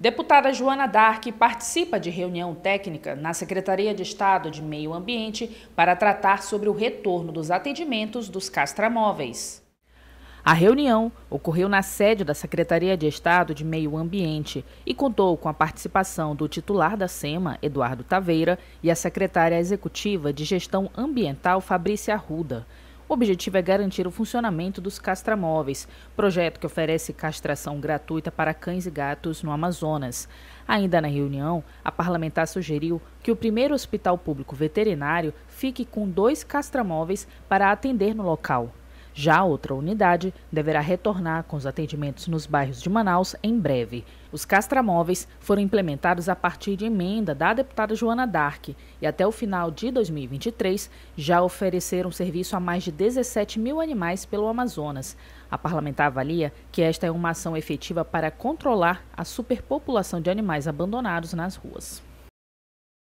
Deputada Joana Dark participa de reunião técnica na Secretaria de Estado de Meio Ambiente para tratar sobre o retorno dos atendimentos dos castramóveis. A reunião ocorreu na sede da Secretaria de Estado de Meio Ambiente e contou com a participação do titular da SEMA, Eduardo Taveira, e a secretária executiva de Gestão Ambiental, Fabrícia Arruda. O objetivo é garantir o funcionamento dos castramóveis, projeto que oferece castração gratuita para cães e gatos no Amazonas. Ainda na reunião, a parlamentar sugeriu que o primeiro hospital público veterinário fique com dois castramóveis para atender no local. Já outra unidade deverá retornar com os atendimentos nos bairros de Manaus em breve. Os castramóveis foram implementados a partir de emenda da deputada Joana Dark e até o final de 2023 já ofereceram serviço a mais de 17 mil animais pelo Amazonas. A parlamentar avalia que esta é uma ação efetiva para controlar a superpopulação de animais abandonados nas ruas.